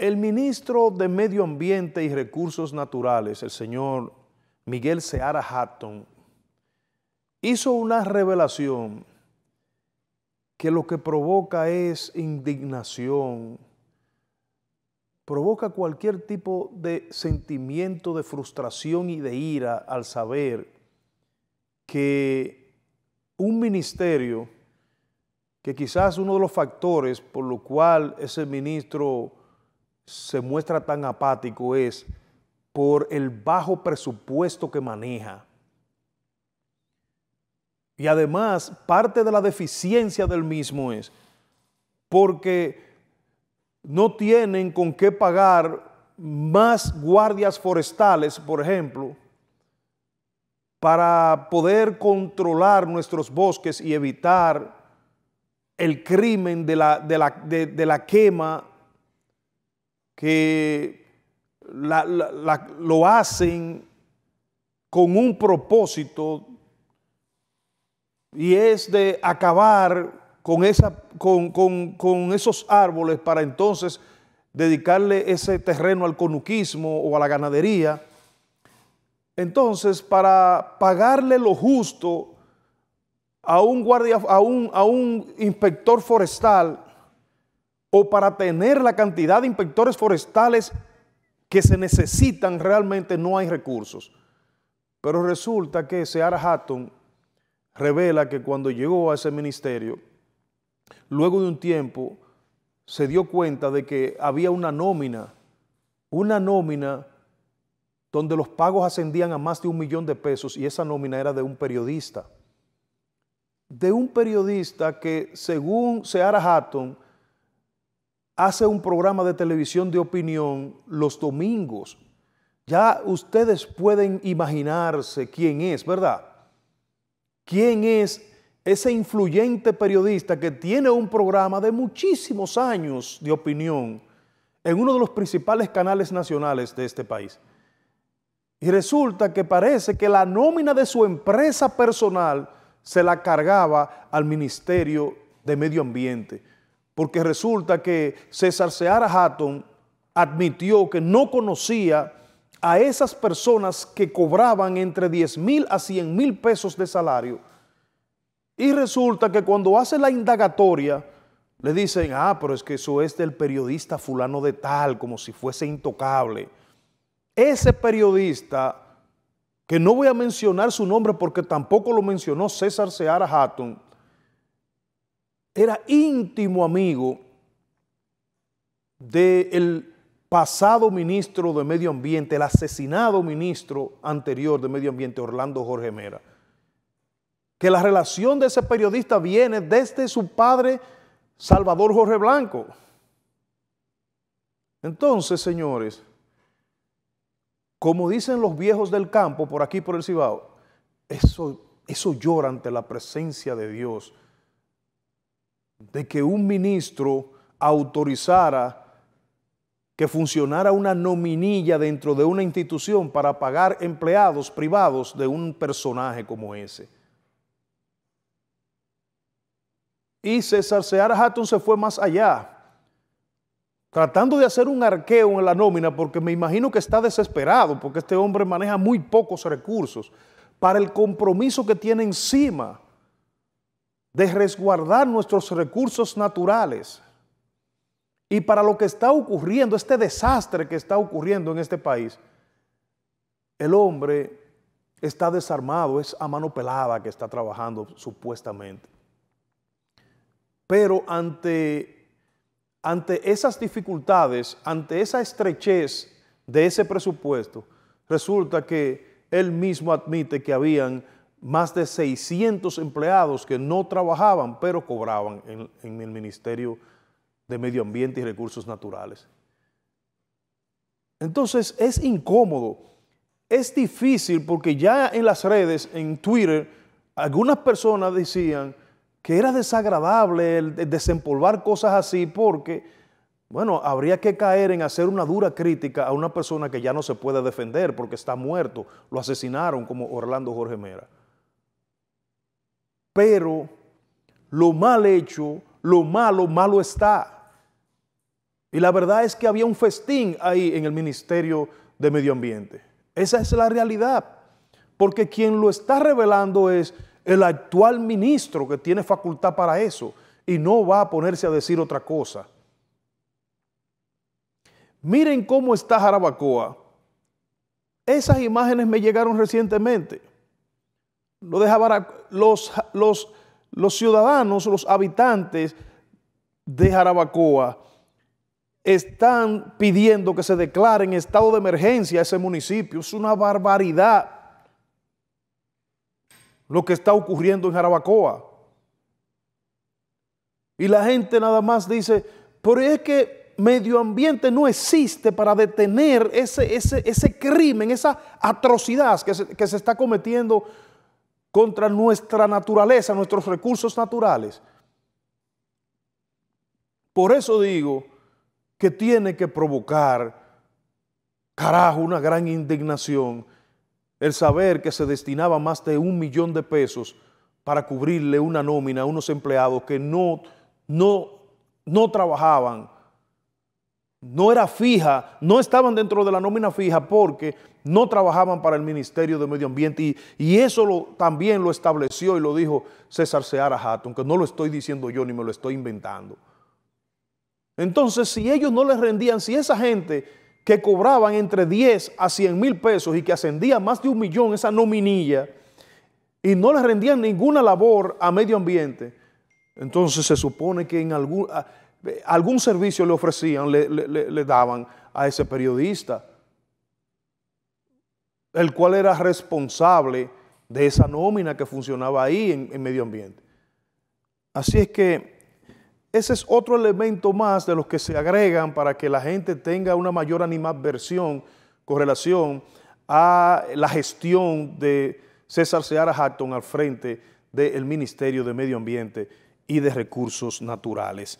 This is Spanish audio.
El ministro de Medio Ambiente y Recursos Naturales, el señor Miguel Seara Hatton, hizo una revelación que lo que provoca es indignación, provoca cualquier tipo de sentimiento de frustración y de ira al saber que un ministerio, que quizás uno de los factores por lo cual ese ministro se muestra tan apático es por el bajo presupuesto que maneja. Y además, parte de la deficiencia del mismo es porque no tienen con qué pagar más guardias forestales, por ejemplo, para poder controlar nuestros bosques y evitar el crimen de la, de la, la quema que lo hacen con un propósito y es de acabar con, esos árboles para entonces dedicarle ese terreno al conuquismo o a la ganadería. Entonces, para pagarle lo justo a un, guardia, a un inspector forestal, o para tener la cantidad de inspectores forestales que se necesitan, realmente no hay recursos. Pero resulta que Seara Hatton revela que cuando llegó a ese ministerio, luego de un tiempo se dio cuenta de que había una nómina, una nómina donde los pagos ascendían a más de un millón de pesos y esa nómina era de un periodista. De un periodista que, según Seara Hatton, hace un programa de televisión de opinión los domingos. Ya ustedes pueden imaginarse quién es, ¿verdad? ¿Quién es ese influyente periodista que tiene un programa de muchísimos años de opinión en uno de los principales canales nacionales de este país? Y resulta que parece que la nómina de su empresa personal se la cargaba al Ministerio de Medio Ambiente porque resulta que César Seara Hatton admitió que no conocía a esas personas que cobraban entre 10 mil a 100 mil pesos de salario. Y resulta que cuando hace la indagatoria, le dicen, ah, pero es que eso es del periodista fulano de tal, como si fuese intocable. Ese periodista, que no voy a mencionar su nombre porque tampoco lo mencionó César Seara Hatton, era íntimo amigo del pasado ministro de Medio Ambiente, el asesinado ministro anterior de Medio Ambiente, Orlando Jorge Mera. Que la relación de ese periodista viene desde su padre Salvador Jorge Blanco. Entonces, señores, como dicen los viejos del campo, por aquí, por el Cibao, eso, eso llora ante la presencia de Dios de que un ministro autorizara que funcionara una nominilla dentro de una institución para pagar empleados privados de un personaje como ese. Y César Seara Hatton se fue más allá, tratando de hacer un arqueo en la nómina, porque me imagino que está desesperado, porque este hombre maneja muy pocos recursos para el compromiso que tiene encima de resguardar nuestros recursos naturales. Y para lo que está ocurriendo, este desastre que está ocurriendo en este país, el hombre está desarmado, es a mano pelada que está trabajando supuestamente. Pero ante, ante esas dificultades, ante esa estrechez de ese presupuesto, resulta que él mismo admite que habían más de 600 empleados que no trabajaban, pero cobraban en, el Ministerio de Medio Ambiente y Recursos Naturales. Entonces es incómodo, es difícil porque ya en las redes, en Twitter, algunas personas decían que era desagradable desempolvar cosas así porque, bueno, habría que caer en hacer una dura crítica a una persona que ya no se puede defender porque está muerto, lo asesinaron como Orlando Jorge Mera pero lo mal hecho, lo malo, malo está. Y la verdad es que había un festín ahí en el Ministerio de Medio Ambiente. Esa es la realidad, porque quien lo está revelando es el actual ministro que tiene facultad para eso y no va a ponerse a decir otra cosa. Miren cómo está Jarabacoa. Esas imágenes me llegaron recientemente lo los, los, ciudadanos, los habitantes de Jarabacoa están pidiendo que se declare en estado de emergencia ese municipio. Es una barbaridad lo que está ocurriendo en Jarabacoa. Y la gente nada más dice, pero es que medio ambiente no existe para detener ese, ese, crimen, esa atrocidad que se, que se está cometiendo contra nuestra naturaleza, nuestros recursos naturales. Por eso digo que tiene que provocar, carajo, una gran indignación el saber que se destinaba más de un millón de pesos para cubrirle una nómina a unos empleados que no, no, no trabajaban no era fija, no estaban dentro de la nómina fija porque no trabajaban para el Ministerio de Medio Ambiente y, eso lo, también lo estableció y lo dijo César Seara Hatton, que no lo estoy diciendo yo ni me lo estoy inventando. Entonces, si ellos no les rendían, si esa gente que cobraban entre 10 a 100 mil pesos y que ascendía más de un millón esa nominilla y no les rendían ninguna labor a medio ambiente, entonces se supone que en algún algún servicio le ofrecían, le, daban a ese periodista, el cual era responsable de esa nómina que funcionaba ahí en, medio ambiente. Así es que ese es otro elemento más de los que se agregan para que la gente tenga una mayor animadversión con relación a la gestión de César Seara Hatton al frente del Ministerio de Medio Ambiente y de Recursos Naturales.